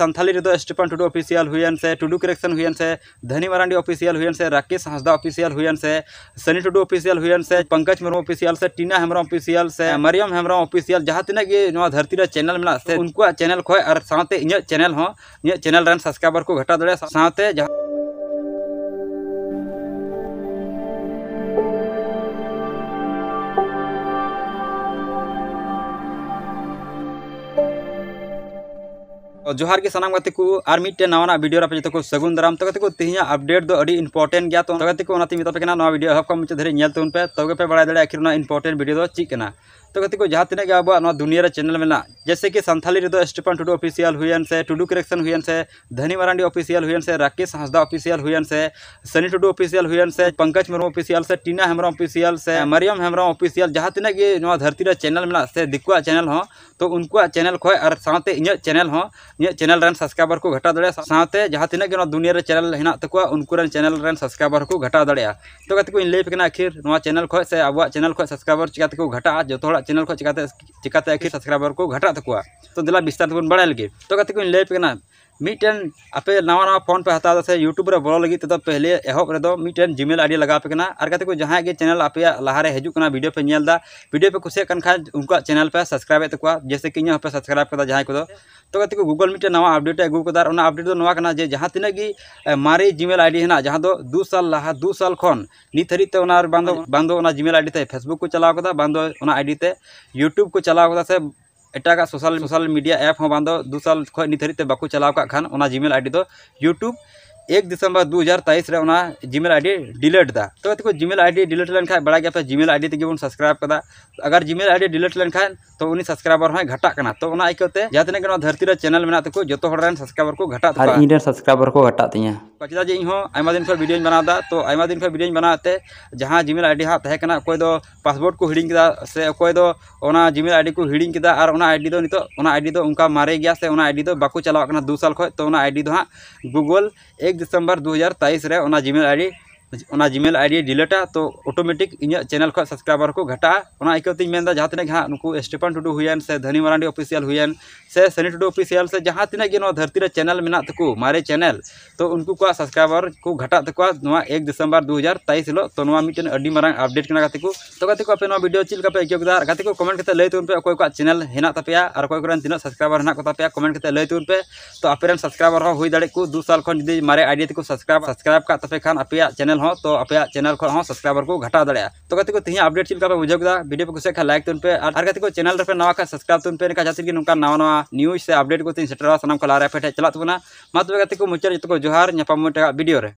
संथाली ᱨᱮᱫᱚ ᱥᱴᱤᱯᱷᱟᱱ ᱴᱩᱰᱩ ᱚᱯᱷᱤᱥᱤᱭᱟᱞ ᱦᱩᱭᱮᱱ ᱥᱮ ᱴᱩᱰᱩ ᱠᱟᱨᱮᱠᱥᱚᱱ ᱦᱩᱭᱮᱱ ᱥᱮ ᱫᱷᱟᱹᱱᱤ ᱢᱟᱨᱟᱱᱰᱤ ᱚᱯᱷᱤᱥᱤᱭᱟᱞ ᱦᱩᱭᱮᱱ ᱥᱮ राकेश हंसदा ऑफिशियल हुयन से सनी टुडू ऑफिशियल हुयन से पंकज मुर्मू ऑफिशियल से टीना हेम्ब्रम ऑफिशियल से मरियम हेम्ब्रम ऑफिशियल जहाँ तीन गे धरती चैनल में से उनको चैनल खोज और साथ चैनल हूँ चैनल सब्सक्राइबर को घटा दड़े साथ जहाँ तो जोहार के सामान गति को और तो तो मिट्टे नवा वीडियो रे जो सगुन दाराम तो तेहे अपडेट दो इम्पोर्टेंट गया तो गति को मतलब वीडियो हब का मुझे धरे पे तबे पे बड़ा आखिर इम्पोर्टेंट वीडियो चीज तो गति को जहाँ तीन अब दुनिया चैनल में जैसे कि सानथाली स्टीफन टुडू ऑफिसियल हुए से टुडू करेक्शन हुए से धनी मारांडी ऑफिसियल हुए से राकेश हंसदा ऑफिसियल हुए से सनी टुडू ऑफिसियल हुए से पंकज मुर्मू ऑफिसियल से टीना हेम्ब्रम ऑफिसियल से मरियम हेम्ब्रम ऑफिसियल जहाँ तीन धरती चैनल में से दिकुआ चैनल हों तो उनको चैनल खो और साथ इन चैनल हों इन चैनल सब्सक्राइबर को घटा दड़े साथ जहाँ तीन दुनिया चैनल तक तो उनको चैनल सब्सक्राइबर को घटा दड़े तो गति को लैपना आखिर चैनल खो से अब चैनल खो सब्सक्राइबर चिकाते घटा जो चैनल को चिकाते चिकाते सब्सक्राइबर को घटा तक तो दिला विस्तार तक बढ़ा लगे तो कहते कोई मिट्टन आपे नवा नवा फोन पे हता से यूट्यूब रे बोलो लगी तो पहले एहब रे दो मिट्टन जीमेल आईडी लगा पे कना और कते को जहां के चैनल आपे लहारे हेजु कना वीडियो पे नियल दा वीडियो पे खुशे कन खा उनका चैनल पे सब्सक्राइब है तकवा जैसे कि यहां पे सब्सक्राइब करदा जहां को दो तो कते को गूगल मिट्टन नवा अपडेट है गूगल दार उना अपडेट दो नवा कना जे जहां तिना की मारी जीमेल आईडी हैना जहां दो 2 साल लहा 2 साल खन निथरी ते उना बांधो बांधो उना जीमेल आईडी ते फेसबुक को चलाव कदा बांधो उना आईडी ते यूट्यूब को चलाव कदा से एटागा सोशल सोशल मीडिया एप हो बांदो दो साल खन नित हरित बाकू चलाव का खान यूट्यूब एक दिसंबर दो हज़ार तेईस जिमेल आई डी डिलीट दा तो देखो जिमेल आई डी डिलीट लेन खान बड़ा गया जिमेल आई डी तक बन सब्सक्राइब कर अगर जिमेल आई डी डिलीट लेन खान तो उन सब्सक्राइबर हमें घटा करना तो आयते जहाँ तीन धरती रे चैनल में तक जो सब्सक्राइबर को घटा इन सब्सक्राइबर को घटा तीन पचदा जी इन दिन फिर भिडियो बनादा तो दिन फिर भिडियो बनाते जहाँ जिमेल आई डी हाँ तहकना पासपोर्ट को हिड़ी से अकोय जीमेल आई डी को हिड़ी और आई डी नित आई डी उनका मारे गया से आई डी बाको चलाव दो साल खो तो आई डी हाँ गूगल एक एक दिसंबर दो हज़ार तेईस रहे जीमेल आई जिमेल आईडी डिलेटा तो ऑटोमेटिक इन चैनल खुद सब्सक्राइबर को घटा तीन जहाँ तक हाँ नुक स्टेफन टुडू हुए से धनी मारांडी ऑफिसियल हुए से सनी टुडू ऑफिसियल से जहाँ तक धरती चैनल मे मारे चैनल तो उनको को सब्सक्राइबर को घटा तक एक दिसंबर दो हज़ार तेईस हिलो तो मांग अपडेट करना गाते तो गाते आप भिडियो चलकापे अयोगा गाते को कमेंट करते लैत पे अको चैनल हेपे और अको तीन सब्सक्राइबर हेपे कमेंट करते लैत पे तो आपन सब्सक्राइबर हो दाड़े को दो साल खुद जी मारे आईडी तक सब्सक्राइब सब्सक्राइब कर तपे खान आप चैनल तो आप चैनल को सब्सक्राइबर को घटा दाया तो कहते तेज अपडेट चलकर बुझे भिडियो को कुछ लाइक तुम पे और कहते को चैनल पे ना का सब्सक्राइब तुम पे जैसे कि ना ना ना न्यूज से अपडेट को तीन सेटेरा सामान को लारे पे चलना तो मत तब को मुचाद जो जोहार नापाम भिडियो